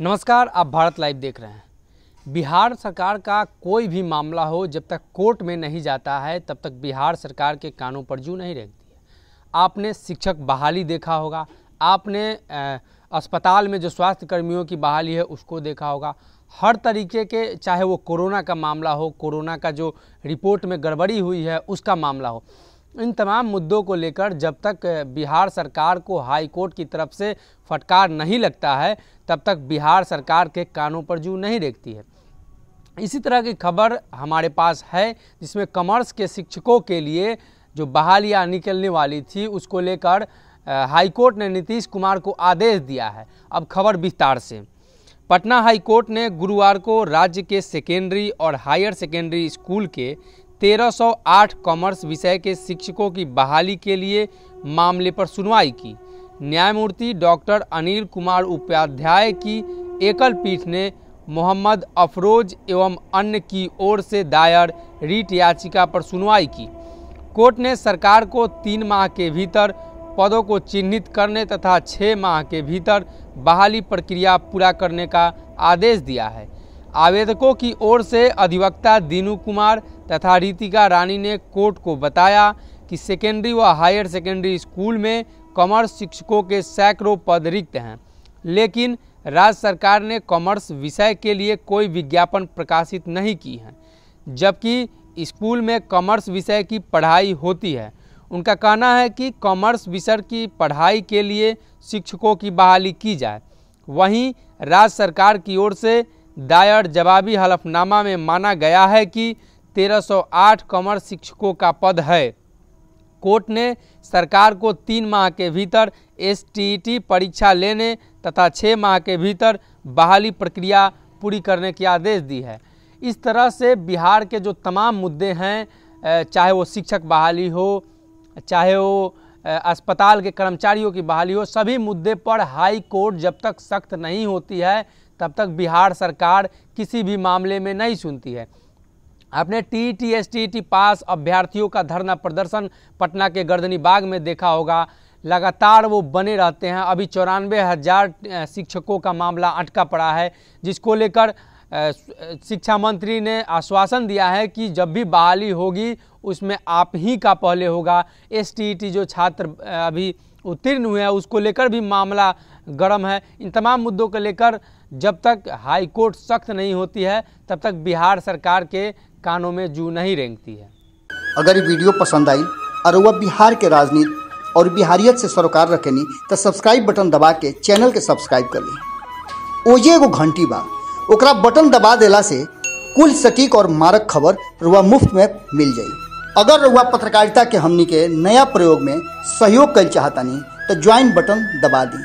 नमस्कार आप भारत लाइव देख रहे हैं बिहार सरकार का कोई भी मामला हो जब तक कोर्ट में नहीं जाता है तब तक बिहार सरकार के कानों पर जू नहीं रहती है आपने शिक्षक बहाली देखा होगा आपने अस्पताल में जो स्वास्थ्य कर्मियों की बहाली है उसको देखा होगा हर तरीके के चाहे वो कोरोना का मामला हो कोरोना का जो रिपोर्ट में गड़बड़ी हुई है उसका मामला हो इन तमाम मुद्दों को लेकर जब तक बिहार सरकार को हाई कोर्ट की तरफ से फटकार नहीं लगता है तब तक बिहार सरकार के कानों पर जू नहीं देखती है इसी तरह की खबर हमारे पास है जिसमें कॉमर्स के शिक्षकों के लिए जो बहालियाँ निकलने वाली थी उसको लेकर हाईकोर्ट ने नीतीश कुमार को आदेश दिया है अब खबर विस्तार से पटना हाई कोर्ट ने गुरुवार को राज्य के सेकेंडरी और हायर सेकेंडरी स्कूल के 1308 कॉमर्स विषय के शिक्षकों की बहाली के लिए मामले पर सुनवाई की न्यायमूर्ति डॉक्टर अनिल कुमार उपाध्याय की एकल पीठ ने मोहम्मद अफरोज एवं अन्य की ओर से दायर रीट याचिका पर सुनवाई की कोर्ट ने सरकार को तीन माह के भीतर पदों को चिन्हित करने तथा छः माह के भीतर बहाली प्रक्रिया पूरा करने का आदेश दिया है आवेदकों की ओर से अधिवक्ता दीनू कुमार तथा रीतिका रानी ने कोर्ट को बताया कि सेकेंडरी व हायर सेकेंडरी स्कूल में कॉमर्स शिक्षकों के सैकड़ों पद रिक्त हैं लेकिन राज्य सरकार ने कॉमर्स विषय के लिए कोई विज्ञापन प्रकाशित नहीं की है जबकि स्कूल में कॉमर्स विषय की पढ़ाई होती है उनका कहना है कि कॉमर्स विषय की पढ़ाई के लिए शिक्षकों की बहाली की जाए वहीं राज्य सरकार की ओर से दायर जवाबी हलफनामा में माना गया है कि 1308 कॉमर्स शिक्षकों का पद है कोर्ट ने सरकार को तीन माह के भीतर एस परीक्षा लेने तथा छः माह के भीतर बहाली प्रक्रिया पूरी करने के आदेश दी है इस तरह से बिहार के जो तमाम मुद्दे हैं चाहे वो शिक्षक बहाली हो चाहे वो अस्पताल के कर्मचारियों की बहाली हो सभी मुद्दे पर हाई कोर्ट जब तक सख्त नहीं होती है तब तक बिहार सरकार किसी भी मामले में नहीं सुनती है आपने T T S T T pass अभ्यर्थियों का धरना प्रदर्शन पटना के गर्दनी बाग में देखा होगा लगातार वो बने रहते हैं अभी चौरानवे हज़ार शिक्षकों का मामला अटका पड़ा है जिसको लेकर शिक्षा मंत्री ने आश्वासन दिया है कि जब भी बहाली होगी उसमें आप ही का पहले होगा एस e जो छात्र अभी उत्तीर्ण हुए हैं उसको लेकर भी मामला गर्म है इन तमाम मुद्दों को लेकर जब तक हाई कोर्ट सख्त नहीं होती है तब तक बिहार सरकार के कानों में जू नहीं रेंगती है अगर ये वीडियो पसंद आई और वह बिहार के राजनीति और बिहारियत से सरोकार रखेनी तो सब्सक्राइब बटन दबा के चैनल के सब्सक्राइब कर ली ओजे एगो घंटी बात ओकरा बटन दबा दिला से कुल सटीक और मारक खबर रुआ मुफ्त में मिल जाए अगर रुआ पत्रकारिता के हमनी के नया प्रयोग में सहयोग कर चाहतानी तो ज्वाइन बटन दबा दी